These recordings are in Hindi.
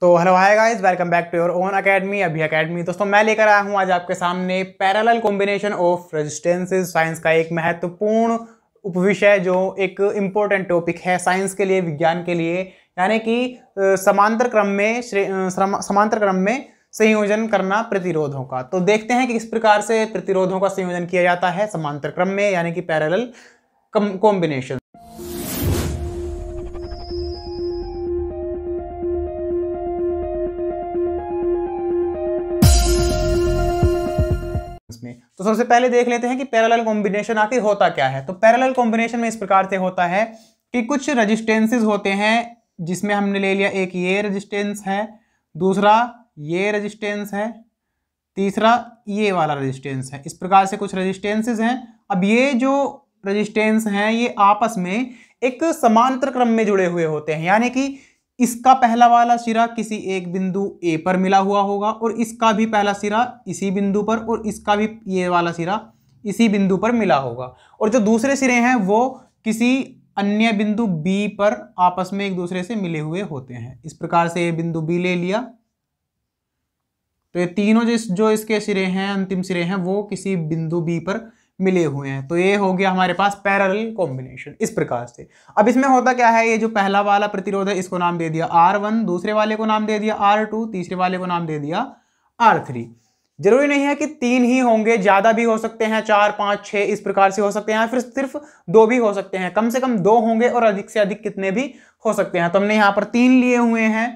तो hello hi guys welcome back to your own academy अभी अकेडमी दोस्तों मैं लेकर आया हूं आज आपके सामने parallel combination of resistances science का एक महत्वपूर्ण उपविषय जो एक इम्पोर्टेंट टॉपिक है साइंस के लिए विज्ञान के लिए यानी कि समांतर क्रम में समांतर क्रम में संयोजन करना प्रतिरोधों का तो देखते हैं कि किस प्रकार से प्रतिरोधों का संयोजन किया जाता है समांतर क्रम में यानी कि पैरल कॉम्बिनेशन तो सबसे पहले देख लेते हैं कि पैरेलल कॉम्बिनेशन आखिर होता क्या है तो पैरेलल कॉम्बिनेशन में इस प्रकार से होता है कि कुछ रजिस्टेंसेज होते हैं जिसमें हमने ले लिया एक ये रजिस्टेंस है दूसरा ये रजिस्टेंस है तीसरा ये वाला रजिस्टेंस है इस प्रकार से कुछ रजिस्टेंसेज हैं अब ये जो रजिस्टेंस हैं ये आपस में एक समांतर क्रम में जुड़े हुए होते हैं यानी कि इसका पहला वाला सिरा किसी एक बिंदु ए पर मिला हुआ होगा और इसका भी पहला सिरा इसी बिंदु पर और इसका भी ये वाला सिरा इसी बिंदु पर मिला होगा और जो दूसरे सिरे हैं वो किसी अन्य बिंदु बी पर आपस में एक दूसरे से मिले हुए होते हैं इस प्रकार से ये बिंदु बी ले लिया तो ये तीनों जिस जो इसके सिरे हैं अंतिम सिरे हैं वो किसी बिंदु बी पर मिले हुए हैं तो ये हो गया हमारे पास पैरल कॉम्बिनेशन इस प्रकार से अब इसमें होता क्या है ये जो पहला वाला प्रतिरोध है इसको नाम दे दिया आर वन दूसरे वाले को नाम दे दिया आर टू तीसरे वाले को नाम दे दिया आर थ्री जरूरी नहीं है कि तीन ही होंगे ज्यादा भी हो सकते हैं चार पांच छह इस प्रकार से हो सकते हैं फिर सिर्फ दो भी हो सकते हैं कम से कम दो होंगे और अधिक से अधिक कितने भी हो सकते हैं तो हमने यहां पर तीन लिए हुए हैं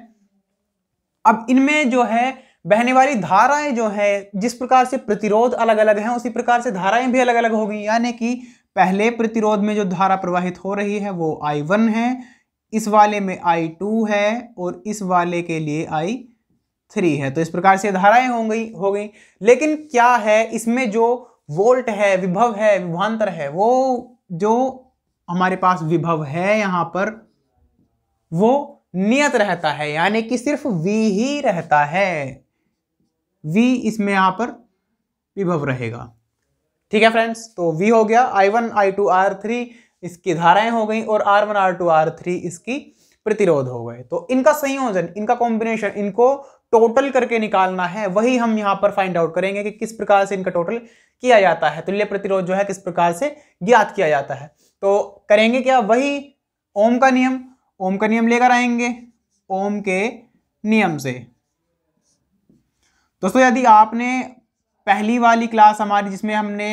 अब इनमें जो है बहने वाली धाराएं जो है जिस प्रकार से प्रतिरोध अलग अलग हैं उसी प्रकार से धाराएं भी अलग अलग हो गई यानी कि पहले प्रतिरोध में जो धारा प्रवाहित हो रही है वो आई वन है इस वाले में आई टू है और इस वाले के लिए आई थ्री है तो इस प्रकार से धाराएं हो गई हो गई लेकिन क्या है इसमें जो वोल्ट है विभव है विभवान्तर है वो जो हमारे पास विभव है यहाँ पर वो नियत रहता है यानी कि सिर्फ V ही रहता है V इसमें यहाँ पर विभव रहेगा ठीक है फ्रेंड्स तो वी हो गया I one I two R three इसकी धाराएं हो गई और R one R two R three इसकी प्रतिरोध हो गए तो इनका संयोजन इनका कॉम्बिनेशन इनको टोटल करके निकालना है वही हम यहाँ पर फाइंड आउट करेंगे कि किस प्रकार से इनका टोटल किया जाता है तुल्य प्रतिरोध जो है किस प्रकार से ज्ञात किया जाता है तो करेंगे क्या वही ओम का नियम ओम का नियम लेकर आएंगे ओम के नियम से दोस्तों यदि आपने पहली वाली क्लास हमारी जिसमें हमने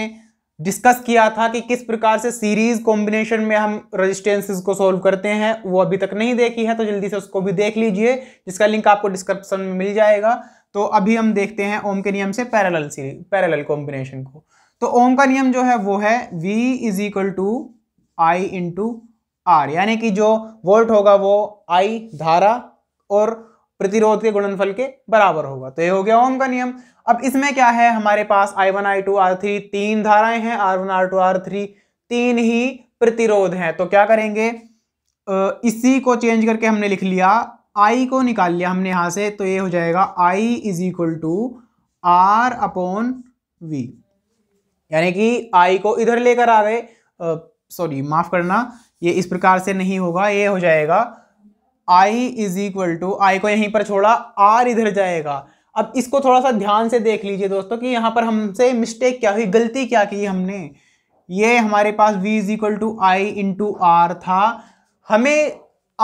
डिस्कस किया था कि किस प्रकार से सीरीज कॉम्बिनेशन में हम रेजिस्टेंसेस को सॉल्व करते हैं वो अभी तक नहीं देखी है तो जल्दी से उसको भी देख लीजिए जिसका लिंक आपको डिस्क्रिप्शन में मिल जाएगा तो अभी हम देखते हैं ओम के नियम से पैरेलल सीरीज पैरेलल कॉम्बिनेशन को तो ओम का नियम जो है वो है V is equal to I into R यानी कि जो वोल्ट होगा वो आई धारा और प्रतिरोध के गुणनफल के बराबर होगा तो ये हो गया ओम का नियम अब इसमें क्या है हमारे पास I one I two R three तीन धाराएं हैं R one R two R three तीन ही प्रतिरोध हैं तो क्या करेंगे इसी को चेंज करके हमने लिख लिया आई को निकाल लिया हमने यहां से तो ये हो जाएगा I is equal to R upon V यानी कि आई को इधर लेकर आ गए सॉरी माफ़ करना ये इस प्रकार से नहीं होगा ये हो जाएगा I is equal to I को यहीं पर छोड़ा आर इधर जाएगा अब इसको थोड़ा सा ध्यान से देख लीजिए दोस्तों कि यहाँ पर हमसे मिस्टेक क्या हुई गलती क्या की हमने ये हमारे पास v is equal to I two R था हमें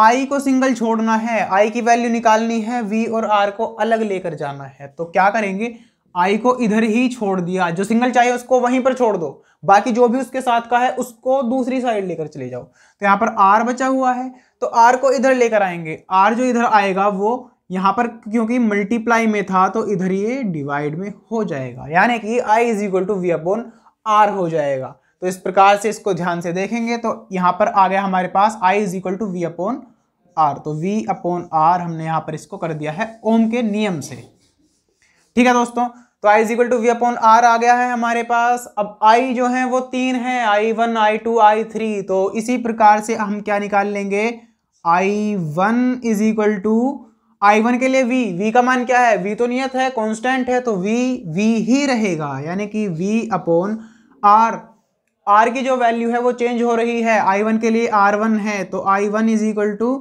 i को सिंगल छोड़ना है i की वैल्यू निकालनी है v और r को अलग लेकर जाना है तो क्या करेंगे आई को इधर ही छोड़ दिया जो सिंगल चाहिए उसको वहीं पर छोड़ दो बाकी जो भी उसके साथ का है उसको दूसरी साइड लेकर चले जाओ तो यहाँ पर आर बचा हुआ है तो आर को इधर लेकर आएंगे आर जो इधर आएगा वो यहाँ पर क्योंकि मल्टीप्लाई में था तो इधर ये डिवाइड में हो जाएगा यानी कि I is equal to V upon R हो जाएगा तो इस प्रकार से इसको ध्यान से देखेंगे तो यहाँ पर आ गया हमारे पास I is equal to V upon R तो वी अपॉन आर हमने यहाँ पर इसको कर दिया है ओम के नियम से ठीक है दोस्तों तो I is equal to V upon R आ गया है हमारे पास अब आई जो है वो तीन है I one I two I three तो इसी प्रकार से हम क्या निकाल लेंगे I one is equal to I one के लिए वी वी का मान क्या है वी तो नियत है कॉन्स्टेंट है तो वी वी ही रहेगा यानी कि वी अपॉन आर आर की जो वैल्यू है वो चेंज हो रही है आई वन के लिए आर वन है तो I one is equal to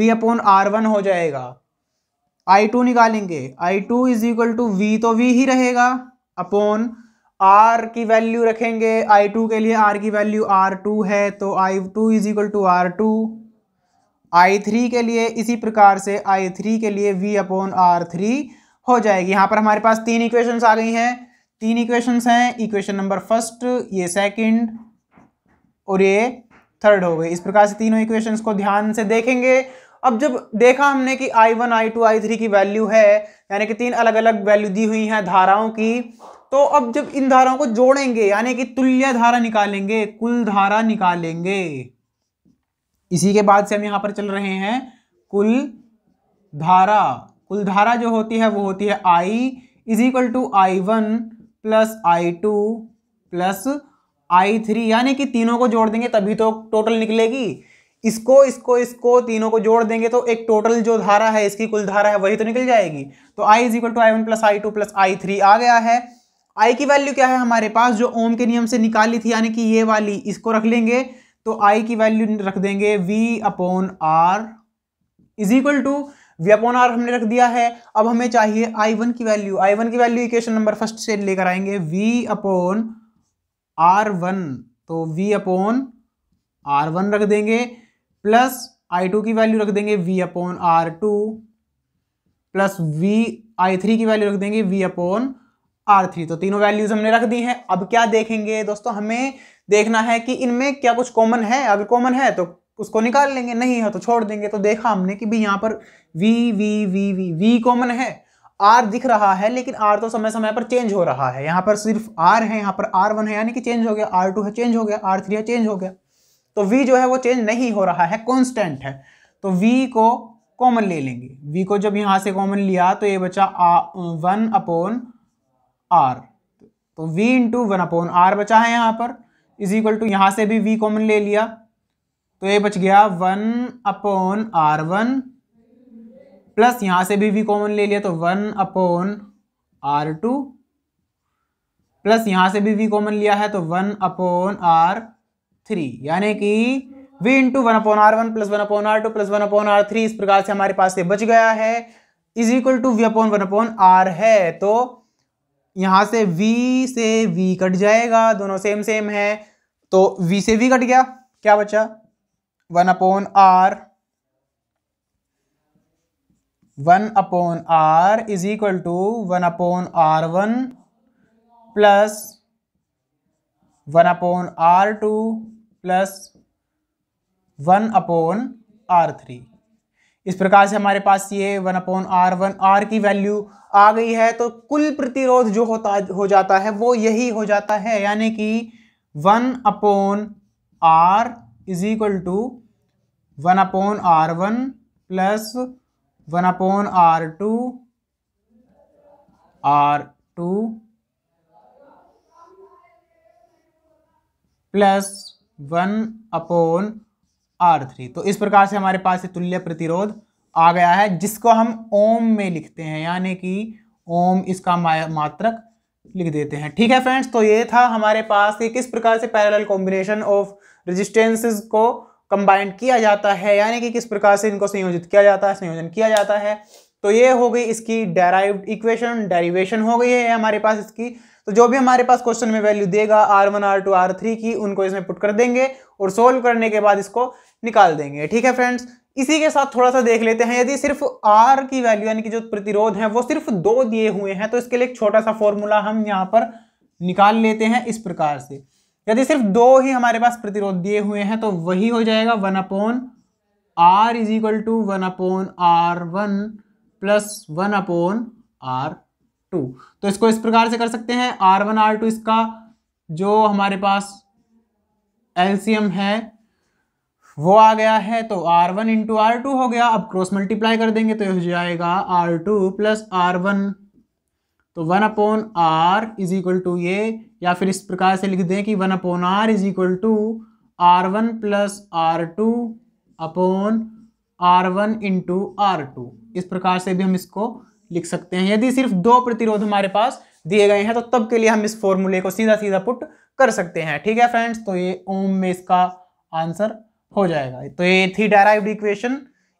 V upon R one हो जाएगा I2 टू निकालेंगे I two is equal to V तो वी ही रहेगा अपॉन आर की वैल्यू रखेंगे आई के लिए R की वैल्यू R2 है तो I2 two is equal to R two I three के लिए इसी प्रकार से I3 के लिए वी अपॉन आर थ्री हो जाएगी यहाँ पर हमारे पास तीन इक्वेशंस आ गई हैं तीन इक्वेशंस हैं इक्वेशन नंबर फर्स्ट ये सेकंड और ये थर्ड हो गए इस प्रकार से तीनों इक्वेशंस को ध्यान से देखेंगे अब जब देखा हमने कि I one I two I three की वैल्यू है यानी कि तीन अलग अलग वैल्यू दी हुई हैं धाराओं की तो अब जब इन धाराओं को जोड़ेंगे यानी कि तुल्य धारा निकालेंगे कुल धारा निकालेंगे इसी के बाद से हम यहां पर चल रहे हैं कुल धारा कुल धारा जो होती है वो होती है I is equal to I one plus I two plus I three यानी कि तीनों को जोड़ देंगे तभी तो टोटल निकलेगी इसको इसको इसको तीनों को जोड़ देंगे तो एक टोटल जो धारा है इसकी कुल धारा है वही तो निकल जाएगी तो I is equal to I one plus I two plus I three आ गया है आई की वैल्यू क्या है हमारे पास जो ओम के नियम से निकाली थी यानी कि ये वाली इसको रख लेंगे तो आई की वैल्यू रख देंगे V upon R is equal to V upon R हमने रख दिया है अब हमें चाहिए आई वन की वैल्यू आई वन की वैल्यू इक्वेशन नंबर फर्स्ट से लेकर आएंगे वी अपोन आर वन तो वी अपोन आर वन रख देंगे प्लस आई टू की वैल्यू रख देंगे V upon R two plus V I three की वैल्यू रख देंगे वी अपॉन आर थ्री तो तीनों वैल्यूज हमने रख दी हैं अब क्या देखेंगे दोस्तों हमें देखना है कि इनमें क्या कुछ कॉमन है अगर कॉमन है तो उसको निकाल लेंगे नहीं है तो छोड़ देंगे तो देखा हमने कि भी यहाँ पर V V V V V common है आर दिख रहा है लेकिन आर तो समय समय पर चेंज हो रहा है यहाँ पर सिर्फ आर है यहाँ पर आर वन है यानी कि चेंज हो गया आर टू है चेंज हो गया आर थ्री है चेंज हो गया तो v जो है वो चेंज नहीं हो रहा है कॉन्स्टेंट है तो v को कॉमन ले लेंगे v को जब यहां से कॉमन लिया तो ये बचा वन अपोन आर तो v into one upon R बचा है यहां पर इज इक्वल टू यहां से भी v कॉमन ले लिया तो ये बच गया one upon R one plus यहां से भी v कॉमन ले लिया तो one upon R two plus यहां से भी v कॉमन लिया है तो वन अपॉन आर थ्री यानी कि v into one upon R one plus one upon R two plus one upon R three इस प्रकार से हमारे पास ये बच गया है is equal to V upon one upon R है तो यहां से v से v कट जाएगा दोनों सेम सेम है तो v से v कट गया क्या बचा one upon R one upon R is equal to one upon R one plus one upon R two plus one upon R three इस प्रकार से हमारे पास ये one upon R one R की वैल्यू आ गई है तो कुल प्रतिरोध जो होता हो जाता है वो यही हो जाता है यानी कि one upon R is equal to one upon R one plus one upon R two R two plus one upon R three तो इस प्रकार से हमारे पास तुल्य प्रतिरोध आ गया है जिसको हम ओम में लिखते हैं यानी कि ओम इसका मात्रक लिख देते हैं ठीक है फ्रेंड्स तो ये था हमारे पास कि किस प्रकार से पैरेलल कॉम्बिनेशन ऑफ रेजिस्टेंसेस को कंबाइंड किया जाता है यानी कि किस प्रकार से इनको संयोजित किया जाता है संयोजन किया जाता है तो ये हो गई इसकी डेराइव इक्वेशन डेरिवेशन हो गई है हमारे पास इसकी तो जो भी हमारे पास क्वेश्चन में वैल्यू देगा R one R two R three की उनको इसमें पुट कर देंगे और सोल्व करने के बाद इसको निकाल देंगे ठीक है फ्रेंड्स इसी के साथ थोड़ा सा देख लेते हैं यदि सिर्फ आर की वैल्यू यानी कि जो प्रतिरोध है वो सिर्फ दो दिए हुए हैं तो इसके लिए एक छोटा सा फॉर्मूला हम यहाँ पर निकाल लेते हैं इस प्रकार से यदि सिर्फ दो ही हमारे पास प्रतिरोध दिए हुए हैं तो वही हो जाएगा one upon R is equal to one upon R one plus one upon R two तो इसको इस प्रकार से कर सकते हैं आर वन आर टू इसका जो हमारे पास एलसीएम है वो आ गया है तो R one into R two हो गया अब क्रॉस मल्टीप्लाई कर देंगे तो हो जाएगा R two plus R one तो one upon R is equal to ये या फिर इस प्रकार से लिख दें कि one upon R is equal to R one plus R two upon R one into R two इस प्रकार से भी हम इसको लिख सकते हैं यदि सिर्फ दो प्रतिरोध हमारे पास दिए गए हैं तो तब के लिए हम इस फॉर्मूले को सीधा सीधा पुट कर सकते हैं ठीक है फ्रेंड्स तो ये ओम में इसका आंसर हो जाएगा तो ये थी डायराइव्ड इक्वेशन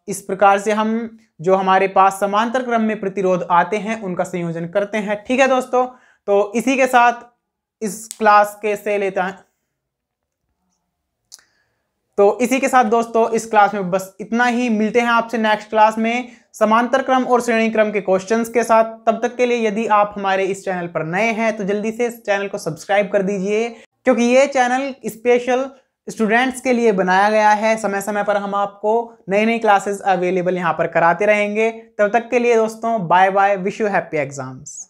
इस प्रकार से हम जो हमारे पास समांतर क्रम में प्रतिरोध आते हैं उनका संयोजन करते हैं ठीक है दोस्तों तो इसी के साथ इस क्लास के से लेता तो इसी के साथ दोस्तों इस क्लास में बस इतना ही मिलते हैं आपसे नेक्स्ट क्लास में समांतर क्रम और श्रेणी क्रम के क्वेश्चंस के साथ तब तक के लिए यदि आप हमारे इस चैनल पर नए हैं तो जल्दी से इस चैनल को सब्सक्राइब कर दीजिए क्योंकि ये चैनल स्पेशल स्टूडेंट्स के लिए बनाया गया है समय समय पर हम आपको नई नई क्लासेस अवेलेबल यहाँ पर कराते रहेंगे तब तक के लिए दोस्तों bye bye wish you happy exams